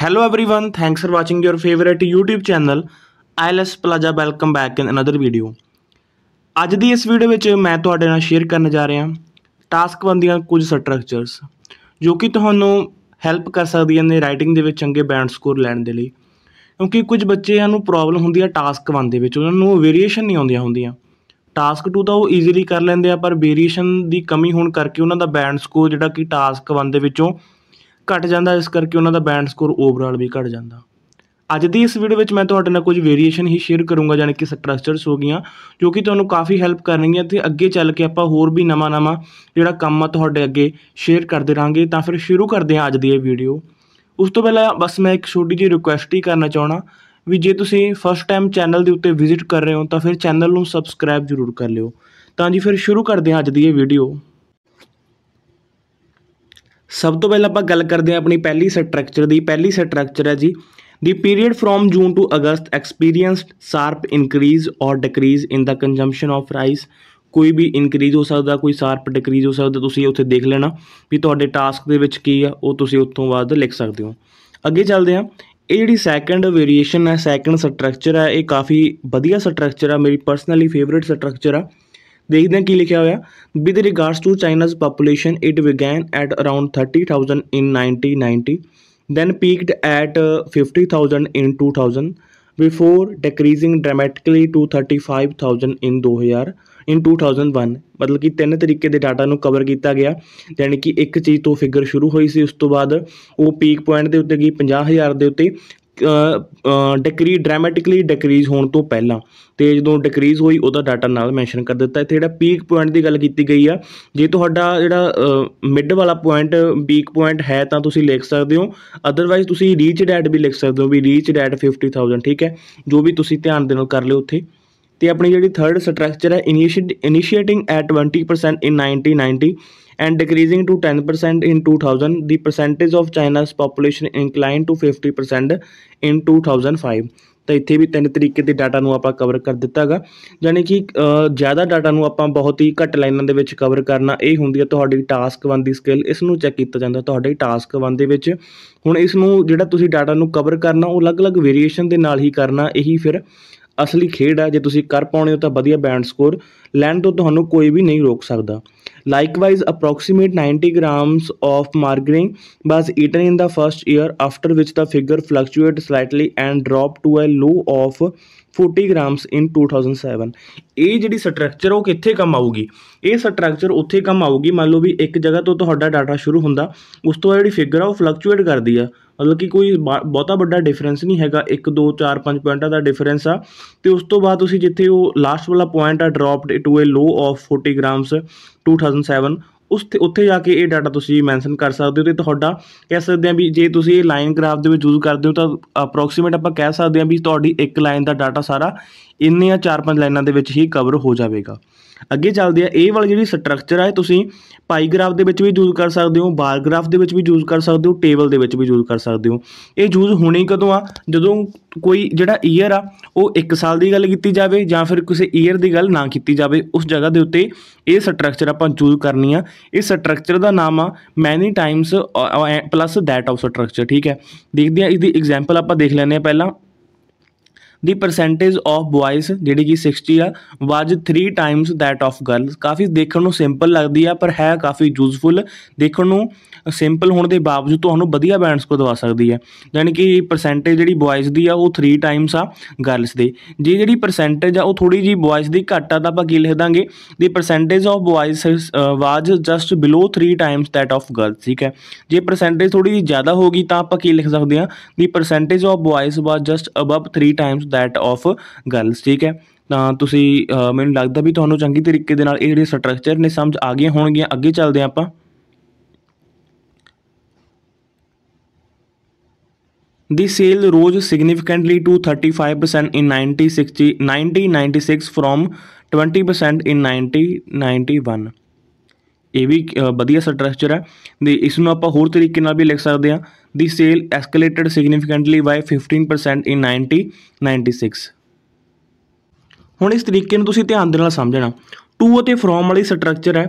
Hello everyone thanks for watching your favourite YouTube channel ILS Plaza. Welcome back in another video ਅੱਜ ਦੀ ਇਸ video ਵਿੱਚ ਮੈਂ ਤੁਹਾਡੇ ਨਾਲ ਸ਼ੇਅਰ ਕਰਨ ਜਾ ਰਿਹਾ ਟਾਸਕ ਬੰਦੀਆਂ ਕੁਝ ਸਟਰਕਚਰਸ ਜੋ ਕਿ ਤੁਹਾਨੂੰ ਹੈਲਪ ਕਰ ਸਕਦੀਆਂ ਨੇ ਰਾਈਟਿੰਗ ਦੇ ਵਿੱਚ ਚੰਗੇ ਬੈਂਡ ਸਕੋਰ ਲੈਣ ਦੇ ਲਈ ਕਿਉਂਕਿ ਕੁਝ ਬੱਚਿਆਂ ਨੂੰ ਪ੍ਰੋਬਲਮ ਹੁੰਦੀ ਹੈ ਟਾਸਕ ਵਨ ਦੇ ਵਿੱਚ ਉਹਨਾਂ ਨੂੰ ਵੇਰੀਏਸ਼ਨ ਨਹੀਂ ਆਉਂਦੀਆਂ ਹੁੰਦੀਆਂ ਟਾਸਕ 2 ਤਾਂ ਉਹ ਈਜ਼ੀਲੀ ਕਰ ਲੈਂਦੇ ਆ ਪਰ ਵੇਰੀਏਸ਼ਨ ਦੀ ਕਮੀ ਹੋਣ ਕਰਕੇ ਉਹਨਾਂ ਦਾ ਬੈਂਡ ਸਕੋਰ ਜਿਹੜਾ ਕਿ ਟਾਸਕ 1 ਦੇ ਵਿੱਚੋਂ ਘਟ ਜਾਂਦਾ ਇਸ ਕਰਕੇ ਉਹਨਾਂ ਦਾ ਬੈਂਡ ਸਕੋਰ ਓਵਰਆਲ ਵੀ ਘਟ ਜਾਂਦਾ ਅੱਜ ਦੀ ਇਸ ਵੀਡੀਓ ਵਿੱਚ ਮੈਂ ਤੁਹਾਡੇ ਨਾਲ ਕੁਝ ਵੇਰੀਏਸ਼ਨ ਹੀ ਸ਼ੇਅਰ ਕਰੂੰਗਾ ਜਾਨਕਿ ਕਿ ਸਟਰਕਚਰਸ ਹੋ ਗਈਆਂ ਜੋ ਕਿ ਤੁਹਾਨੂੰ ਕਾਫੀ ਹੈਲਪ ਕਰਨਗੀਆਂ ਤੇ ਅੱਗੇ ਚੱਲ ਕੇ ਆਪਾਂ ਹੋਰ ਵੀ ਨਵਾਂ-ਨਵਾਂ ਜਿਹੜਾ ਕੰਮ ਆ ਤੁਹਾਡੇ ਅੱਗੇ ਸ਼ੇਅਰ ਕਰਦੇ ਰਾਂਗੇ ਤਾਂ ਫਿਰ ਸ਼ੁਰੂ ਕਰਦੇ ਹਾਂ ਅੱਜ ਦੀ ਇਹ ਵੀਡੀਓ ਉਸ ਤੋਂ ਪਹਿਲਾਂ ਬਸ ਮੈਂ ਇੱਕ ਛੋਟੀ ਜਿਹੀ ਰਿਕੁਐਸਟ ਹੀ ਕਰਨਾ ਚਾਹਣਾ ਵੀ ਜੇ ਤੁਸੀਂ ਫਸਟ ਟਾਈਮ ਚੈਨਲ ਦੇ ਉੱਤੇ ਵਿਜ਼ਿਟ ਕਰ ਰਹੇ ਹੋ ਤਾਂ ਫਿਰ ਚੈਨਲ ਨੂੰ ਸਬਸਕ੍ਰਾਈਬ ਜ਼ਰੂਰ ਕਰ ਲਿਓ ਤਾਂ ਜੀ ਫਿਰ ਸ਼ੁਰੂ ਕਰਦੇ ਹਾਂ ਅੱਜ ਦੀ ਇਹ ਵੀਡੀਓ ਸਭ ਤੋਂ ਪਹਿਲਾਂ ਆਪਾਂ ਗੱਲ ਕਰਦੇ ਹਾਂ ਆਪਣੀ ਪਹਿਲੀ ਸਟਰਕਚਰ ਦੀ ਪਹਿਲੀ ਸਟਰਕਚਰ ਹੈ ਜੀ the period from June to August experienced sharp increase or decrease in the consumption of rice ਕੋਈ ਵੀ ਇਨਕਰੀਜ਼ ਹੋ ਸਕਦਾ ਕੋਈ ਸ਼ਾਰਪ ਡਿਕਰੀਜ਼ ਹੋ ਸਕਦਾ ਤੁਸੀਂ ਉੱਥੇ ਦੇਖ ਲੈਣਾ ਵੀ ਤੁਹਾਡੇ ਟਾਸਕ ਦੇ ਵਿੱਚ ਕੀ ਆ ਉਹ ਤੁਸੀਂ ਉੱਥੋਂ ਬਾਅਦ ਲਿਖ ਸਕਦੇ ਹੋ ਅੱਗੇ ਚੱਲਦੇ ਹਾਂ ਇਹ ਜਿਹੜੀ ਸੈਕੰਡ ਵੇਰੀਏਸ਼ਨ ਹੈ ਸੈਕੰਡ ਸਟਰਕਚਰ ਹੈ ਇਹ ਕਾਫੀ ਵਧੀਆ ਸਟਰਕਚਰ ਹੈ ਮੇਰੀ ਪਰਸਨਲੀ ਫੇਵਰਿਟ ਸਟਰਕਚਰ ਆ ਦੇਖਦੇ ਹਾਂ ਕੀ ਲਿਖਿਆ ਹੋਇਆ with regards to China's population it began at around 30000 in 1990 then peaked at 50000 in 2000 before decreasing dramatically to 35000 in 2000 in 2001 ਮਤਲਬ ਕਿ ਤਿੰਨ ਤਰੀਕੇ ਦੇ ਡਾਟਾ ਨੂੰ ਕਵਰ ਕੀਤਾ ਗਿਆ ਯਾਨੀ ਕਿ ਇੱਕ ਚੀਜ਼ ਤੋਂ ਫਿਗਰ ਸ਼ੁਰੂ ਹੋਈ ਸੀ ਉਸ ਤੋਂ ਬਾਅਦ ਉਹ ਪੀਕ ਪੁਆਇੰਟ ਦੇ ਉੱਤੇ ਗਈ 50000 ਦੇ ਉੱਤੇ ਡਿਕਰੀ ਡਰਾਮੈਟਿਕਲੀ ਡਿਕਰੀਜ਼ ਹੋਣ ਤੋਂ ਪਹਿਲਾਂ ਤੇ ਜਦੋਂ ਡਿਕਰੀਜ਼ ਹੋਈ ਉਹਦਾ ਡਾਟਾ ਨਾਲ ਮੈਂਸ਼ਨ ਕਰ ਦਿੱਤਾ ਇੱਥੇ ਜਿਹੜਾ ਪੀਕ ਪੁਆਇੰਟ ਦੀ ਗੱਲ ਕੀਤੀ ਗਈ ਆ ਜੇ ਤੁਹਾਡਾ ਜਿਹੜਾ ਮਿਡ ਵਾਲਾ ਪੁਆਇੰਟ ਪੀਕ ਪੁਆਇੰਟ ਹੈ ਤਾਂ ਤੁਸੀਂ ਲਿਖ ਸਕਦੇ ਹੋ ਅਦਰਵਾਈਜ਼ ਤੁਸੀਂ ਰੀਚ ਡੈਟ ਵੀ ਲਿਖ ਸਕਦੇ ਹੋ ਵੀ ਰੀਚ ਡੈਟ 50000 ਠੀਕ ਹੈ ਜੋ ਵੀ ਤੁਸੀਂ ਧਿਆਨ ਦੇ ਨਾਲ ਕਰ ਲਿਓ ਉੱਥੇ ਤੇ ਆਪਣੀ ਜਿਹੜੀ ਥਰਡ ਸਟਰਕਚਰ ਹੈ initiating at 20% in 1990 and decreasing to 10% in 2000 the percentage of china's population inclined to 50% in 2005 ਤਾਂ ਇੱਥੇ ਵੀ ਤਿੰਨ ਤਰੀਕੇ ਦੇ ਡਾਟਾ ਨੂੰ ਆਪਾਂ ਕਵਰ ਕਰ ਦਿੱਤਾਗਾ ਯਾਨੀ ਕਿ ਜ਼ਿਆਦਾ ਡਾਟਾ ਨੂੰ ਆਪਾਂ ਬਹੁਤ ਹੀ ਘੱਟ ਲਾਈਨਾਂ ਦੇ ਵਿੱਚ ਕਵਰ ਕਰਨਾ ਇਹ ਹੁੰਦੀ ਹੈ ਤੁਹਾਡੀ ਟਾਸਕ 1 ਦੀ ਸਕਿੱਲ ਇਸ ਨੂੰ ਚੈੱਕ ਕੀਤਾ ਜਾਂਦਾ ਤੁਹਾਡੇ ਟਾਸਕ 1 ਦੇ ਵਿੱਚ ਹੁਣ ਇਸ ਨੂੰ ਜਿਹੜਾ ਤੁਸੀਂ ਡਾਟਾ ਨੂੰ ਕਵਰ ਕਰਨਾ ਉਹ ਅਲੱਗ-ਅਲੱਗ ਵੇਰੀਏਸ਼ਨ ਦੇ ਨਾਲ ਹੀ ਕਰਨਾ ਇਹੀ ਫਿਰ ਅਸਲੀ ਖੇਡ ਹੈ ਜੇ ਤੁਸੀਂ ਕਰ ਪਾਉਣੇ ਹੋ ਤਾਂ ਵਧੀਆ ਬੈਂਡ ਸਕੋਰ ਲੈਣ ਤੋਂ ਤੁਹਾਨੂੰ ਕੋਈ ਵੀ ਨਹੀਂ ਰੋਕ ਸਕਦਾ Likewise, approximate 90 grams of margarine was eaten in the first year, after which the figure fluctuated slightly and dropped to a low of 40 grams in 2007 ਇਹ ਜਿਹੜੀ ਸਟਰਕਚਰ ਉਹ ਕਿੱਥੇ ਕੰਮ ਆਊਗੀ ਇਹ ਸਟਰਕਚਰ ਉੱਥੇ ਕੰਮ ਆਊਗੀ ਮੰਨ ਲਓ ਵੀ ਇੱਕ ਜਗ੍ਹਾ ਤੋਂ ਤੁਹਾਡਾ ਡਾਟਾ ਸ਼ੁਰੂ ਹੁੰਦਾ ਉਸ ਤੋਂ ਬਾਅਦ ਜਿਹੜੀ ਫਿਗਰ ਆ ਉਹ ਫਲਕਚੁਏਟ ਕਰਦੀ ਆ ਮਤਲਬ ਕਿ ਕੋਈ ਬਹੁਤਾ ਵੱਡਾ ਡਿਫਰੈਂਸ ਨਹੀਂ ਹੈਗਾ 1 2 4 5 ਪੁਆਇੰਟਾਂ ਦਾ ਡਿਫਰੈਂਸ ਆ ਤੇ ਉਸ ਤੋਂ ਬਾਅਦ ਤੁਸੀਂ ਜਿੱਥੇ ਉਹ ਲਾਸਟ ਵਾਲਾ ਪੁਆਇੰਟ ਆ dropped to a low of 40 grams 2007 ਉਸ ਤੇ ਉੱਥੇ ਜਾ ਕੇ ਇਹ ਡਾਟਾ ਤੁਸੀਂ ਮੈਂਸ਼ਨ ਕਰ ਸਕਦੇ ਹੋ ਤੇ ਤੁਹਾਡਾ ਕਹਿ ਸਕਦੇ ਆ ਵੀ ਜੇ ਤੁਸੀਂ ਇਹ ਲਾਈਨ ਗ੍ਰਾਫ ਦੇ ਵਿੱਚ ਯੂਜ਼ ਕਰਦੇ ਹੋ ਤਾਂ ਅਪਰੋਕਸੀਮੇਟ ਆਪਾਂ ਕਹਿ ਸਕਦੇ ਆ ਵੀ ਤੁਹਾਡੀ ਇੱਕ ਲਾਈਨ ਦਾ ਡਾਟਾ ਸਾਰਾ ਇੰਨੇ ਆ ਚਾਰ ਪੰਜ ਲਾਈਨਾਂ ਦੇ ਵਿੱਚ ਹੀ ਕਵਰ ਹੋ ਜਾਵੇਗਾ ਅੱਗੇ ਚੱਲਦੇ ਆ ਇਹ ਵਾਲੀ ਜਿਹੜੀ ਸਟਰਕਚਰ ਹੈ ਤੁਸੀਂ ਪਾਈ ਗ੍ਰਾਫ ਦੇ ਵਿੱਚ ਵੀ ਯੂਜ਼ ਕਰ ਸਕਦੇ ਹੋ ਬਾਰ ਗ੍ਰਾਫ ਦੇ ਵਿੱਚ ਵੀ ਯੂਜ਼ ਕਰ ਸਕਦੇ ਹੋ ਟੇਬਲ ਦੇ ਵਿੱਚ ਵੀ ਯੂਜ਼ ਕਰ ਸਕਦੇ ਹੋ ਇਹ ਯੂਜ਼ ਹੋਣੀ ਕਦੋਂ ਆ ਜਦੋਂ ਕੋਈ ਜਿਹੜਾ ਈਅਰ ਆ ਉਹ 1 ਸਾਲ ਦੀ ਗੱਲ ਕੀਤੀ ਜਾਵੇ ਜਾਂ ਫਿਰ ਕਿਸੇ ਈਅਰ ਦੀ ਗੱਲ ਨਾ ਕੀਤੀ ਜਾਵੇ ਉਸ ਜਗ੍ਹਾ ਦੇ ਉੱਤੇ ਇਹ ਸਟਰਕਚਰ ਆਪਾਂ ਚੂਜ਼ ਕਰਨੀ ਆ ਇਹ ਸਟਰਕਚਰ ਦਾ ਨਾਮ ਆ many times plus that of structure ਠੀਕ ਹੈ ਦੇਖਦੇ ਆ ਇਸ ਦੀ ਐਗਜ਼ਾਮਪਲ ਆਪਾਂ ਦੇਖ ਲੈਂਦੇ ਆ ਪਹਿਲਾਂ ਦੀ ਪਰਸੈਂਟੇਜ ਆਫ ਬॉयਜ਼ ਜਿਹੜੀ ਕਿ 60 ਆ was 3 times that of girls ਕਾਫੀ ਦੇਖਣ ਨੂੰ ਸਿੰਪਲ ਲੱਗਦੀ ਆ ਪਰ ਹੈ ਕਾਫੀ ਯੂਜ਼ਫੁਲ ਦੇਖਣ ਨੂੰ ਸਿੰਪਲ ਹੋਣ ਦੇ ਬਾਵਜੂਦ ਤੁਹਾਨੂੰ ਵਧੀਆ ਬੈਂਡਸ ਕੋ ਦਵਾ ਸਕਦੀ ਹੈ ਯਾਨੀ ਕਿ ਪਰਸੈਂਟੇਜ ਜਿਹੜੀ ਬॉयਜ਼ ਦੀ ਆ ਉਹ 3 ਟਾਈਮਸ ਆ ਗਰਲਸ ਦੇ ਜੇ ਜਿਹੜੀ ਪਰਸੈਂਟੇਜ ਆ ਉਹ ਥੋੜੀ ਜੀ ਬॉयਜ਼ ਦੀ ਘੱਟ ਆ ਤਾਂ ਆਪਾਂ ਕੀ ਲਿਖ ਦਾਂਗੇ ਦੀ percentage of boys was just below 3 times that of girls ਠੀਕ ਹੈ ਜੇ ਪਰਸੈਂਟੇਜ ਥੋੜੀ ਜੀ ਜ਼ਿਆਦਾ ਹੋਗੀ ਤਾਂ ਆਪਾਂ ਕੀ ਲਿਖ ਸਕਦੇ ਆ ਦੀ percentage of boys was just above 3 times that of girls ਠੀਕ ਹੈ ਤਾਂ ਤੁਸੀਂ ਮੈਨੂੰ ਲੱਗਦਾ ਵੀ ਤੁਹਾਨੂੰ ਚੰਗੀ ਤਰੀਕੇ ਦੇ ਨਾਲ ਇਹ ਜਿਹੜੇ ਸਟਰਕਚਰ ਨੇ ਸਮਝ ਆ ਗਏ ਹੋਣਗੇ ਅੱਗੇ ਚੱਲਦੇ ਆਪਾਂ The sale rose significantly to 35% in 1960, 1996 from 20% in 1991. ਇਹ ਵੀ ਵਧੀਆ ਸਟਰਕਚਰ ਹੈ ਤੇ ਇਸ ਨੂੰ ਆਪਾਂ ਹੋਰ ਤਰੀਕੇ ਨਾਲ ਵੀ ਲਿਖ ਸਕਦੇ ਹਾਂ the sale escalated significantly by 15% in 9096 ਹੁਣ ਇਸ ਤਰੀਕੇ ਨੂੰ ਤੁਸੀਂ ਧਿਆਨ ਦੇ ਨਾਲ ਸਮਝਣਾ ਟੂ ਅਤੇ ਫਰੋਮ ਵਾਲੀ ਸਟਰਕਚਰ ਹੈ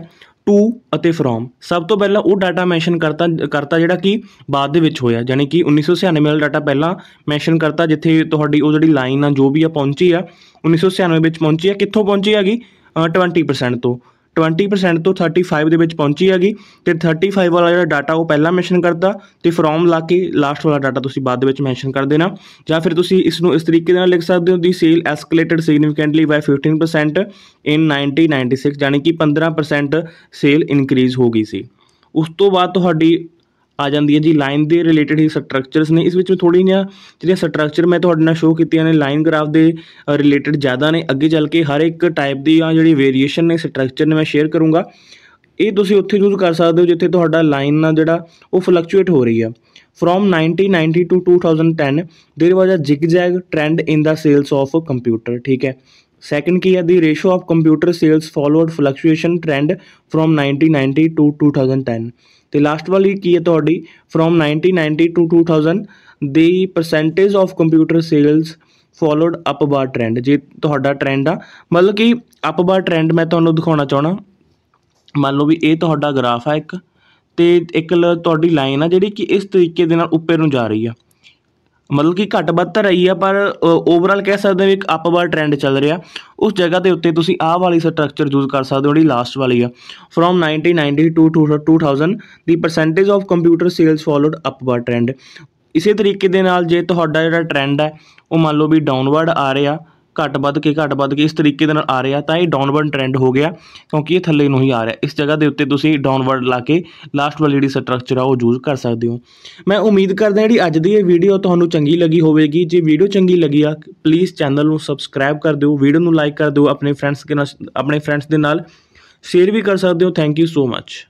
ਟੂ ਅਤੇ ਫਰੋਮ ਸਭ ਤੋਂ ਪਹਿਲਾਂ ਉਹ ਡਾਟਾ ਮੈਂਸ਼ਨ ਕਰਤਾ ਕਰਤਾ ਜਿਹੜਾ ਕਿ ਬਾਅਦ ਦੇ ਵਿੱਚ ਹੋਇਆ ਯਾਨੀ ਕਿ 1996 ਵਾਲਾ ਡਾਟਾ ਪਹਿਲਾਂ ਮੈਂਸ਼ਨ ਕਰਤਾ ਜਿੱਥੇ ਤੁਹਾਡੀ ਉਹ ਜਿਹੜੀ ਲਾਈਨ ਆ ਜੋ ਵੀ ਆ ਪਹੁੰਚੀ ਆ 1996 ਵਿੱਚ ਪਹੁੰਚੀ ਆ ਕਿੱਥੋਂ ਪਹੁੰਚੀ ਹੈਗੀ 20% ਤੋਂ 20% ਤੋਂ 35 ਦੇ ਵਿੱਚ ਪਹੁੰਚੀ ਹੈਗੀ ਤੇ 35 ਵਾਲਾ ਜਿਹੜਾ ਡਾਟਾ ਉਹ ਪਹਿਲਾਂ ਮੈਂਸ਼ਨ ਕਰਦਾ ਤੇ ਫਰੋਮ ਲਾ ਕੇ ਲਾਸਟ ਵਾਲਾ ਡਾਟਾ ਤੁਸੀਂ ਬਾਅਦ ਦੇ ਵਿੱਚ ਮੈਂਸ਼ਨ ਕਰ ਦੇਣਾ ਜਾਂ ਫਿਰ ਤੁਸੀਂ ਇਸ ਨੂੰ ਇਸ ਤਰੀਕੇ ਨਾਲ ਲਿਖ ਸਕਦੇ ਹੋ the sale escalated significantly by 15% in 1996 ਯਾਨੀ ਕਿ 15% ਸੇਲ ਇਨਕਰੀਜ਼ ਹੋ ਗਈ ਸੀ ਉਸ ਤੋਂ ਬਾਅਦ ਤੁਹਾਡੀ ਆ ਜਾਂਦੀ ਹੈ ਜੀ ਲਾਈਨ ਦੇ ਰਿਲੇਟਡ ਹੀ ਸਟਰਕਚਰਸ ਨੇ ਇਸ ਵਿੱਚ ਥੋੜੀ ਜਿਹੀ ਜਿਹੜੀਆਂ ਸਟਰਕਚਰ ਮੈਂ ਤੁਹਾਡੇ ਨਾਲ ਸ਼ੋਅ ਕੀਤੀਆਂ ਨੇ ਲਾਈਨ ਗ੍ਰਾਫ ਦੇ ਰਿਲੇਟਡ ਜ਼ਿਆਦਾ ਨੇ ਅੱਗੇ ਚੱਲ ਕੇ ਹਰ ਇੱਕ ਟਾਈਪ ਦੀ ਆ ਜਿਹੜੀ ਵੇਰੀਏਸ਼ਨ ਨੇ ਸਟਰਕਚਰ ਨੇ ਮੈਂ ਸ਼ੇਅਰ ਕਰੂੰਗਾ ਇਹ ਤੁਸੀਂ ਉੱਥੇ ਯੂਜ਼ ਕਰ ਸਕਦੇ ਹੋ ਜਿੱਥੇ ਤੁਹਾਡਾ ਲਾਈਨ ਨਾਲ ਜਿਹੜਾ ਉਹ ਫਲਕਚੁਏਟ ਹੋ ਰਹੀ ਆ from 1990 to 2010 there was a zigzag trend in the sales of computer ਠੀਕ ਹੈ ਸੈਕੰਡ ਕੀ ਹੈ the ratio of computer sales followed fluctuation trend from 1990 to 2010 ਤੇ ਲਾਸਟ ਵਾਲੀ ਕੀ ਹੈ ਤੁਹਾਡੀ from 1990 to 2000 the percentage of computer sales followed upward trend ਜੇ ਤੁਹਾਡਾ ਟ੍ਰੈਂਡ ਆ ਮਤਲਬ ਕਿ ਅਪ ਬਾਰ ਟ੍ਰੈਂਡ ਮੈਂ ਤੁਹਾਨੂੰ ਦਿਖਾਉਣਾ ਚਾਹਣਾ ਮੰਨ ਲਓ ਵੀ ਇਹ ਤੁਹਾਡਾ ਗ੍ਰਾਫ ਆ ਇੱਕ ਤੇ ਇੱਕ ਤੁਹਾਡੀ ਲਾਈਨ ਆ ਜਿਹੜੀ ਕਿ ਇਸ ਤਰੀਕੇ ਦੇ ਨਾਲ ਉੱਪਰ ਨੂੰ ਜਾ ਰਹੀ ਆ ਮਤਲਬ ਕਿ ਘਟ ਵੱਧ ਤਾਂ ਰਹੀ ਆ ਪਰ ਓਵਰਆਲ ਕਹਿ ਸਕਦੇ ਹਾਂ ਵੀ ਇੱਕ ਅਪਵਰ ਟ੍ਰੈਂਡ ਚੱਲ ਰਿਹਾ ਉਸ ਜਗ੍ਹਾ ਦੇ ਉੱਤੇ ਤੁਸੀਂ ਆਹ ਵਾਲੀ ਸਟਰਕਚਰ ਯੂਜ਼ ਕਰ ਸਕਦੇ ਹੋ ਜਿਹੜੀ ਲਾਸਟ ਵਾਲੀ ਆ from 1990 to 2000 the percentage of computer sales followed upward trend ਇਸੇ ਤਰੀਕੇ ਦੇ ਨਾਲ ਜੇ ਤੁਹਾਡਾ ਜਿਹੜਾ ਟ੍ਰੈਂਡ ਹੈ ਉਹ ਮੰਨ ਲਓ ਵੀ ਡਾਊਨਵਰਡ ਆ ਰਿਹਾ ਘੱਟ ਵੱਧ ਕੇ ਘੱਟ ਵੱਧ ਕੇ ਇਸ ਤਰੀਕੇ ਦੇ ਨਾਲ ਆ ਰਿਹਾ ਤਾਂ ਇਹ ਡਾਊਨਵਰਡ ਟ੍ਰੈਂਡ ਹੋ ਗਿਆ ਕਿਉਂਕਿ ਇਹ ਥੱਲੇ ਨੂੰ ਹੀ ਆ ਰਿਹਾ ਇਸ ਜਗ੍ਹਾ ਦੇ ਉੱਤੇ ਤੁਸੀਂ ਡਾਊਨਵਰਡ ਲਾ ਕੇ ਲਾਸਟ ਵਾਲੀ ਜਿਹੜੀ ਸਟਰਕਚਰ ਆ ਉਹ ਯੂਜ਼ ਕਰ ਸਕਦੇ ਹੋ ਮੈਂ ਉਮੀਦ ਕਰਦਾ ਜਿਹੜੀ ਅੱਜ ਦੀ ਇਹ ਵੀਡੀਓ ਤੁਹਾਨੂੰ ਚੰਗੀ ਲੱਗੀ ਹੋਵੇਗੀ ਜੇ ਵੀਡੀਓ ਚੰਗੀ ਲੱਗੀ ਆ ਪਲੀਜ਼ ਚੈਨਲ ਨੂੰ ਸਬਸਕ੍ਰਾਈਬ ਕਰ ਦਿਓ ਵੀਡੀਓ ਨੂੰ ਲਾਈਕ ਕਰ ਦਿਓ ਆਪਣੇ ਫਰੈਂਡਸ ਦੇ ਨਾਲ ਆਪਣੇ ਫਰੈਂਡਸ ਦੇ ਨਾਲ ਸ਼ੇਅਰ ਵੀ ਕਰ ਸਕਦੇ ਹੋ ਥੈਂਕ ਯੂ ਸੋ ਮੱਚ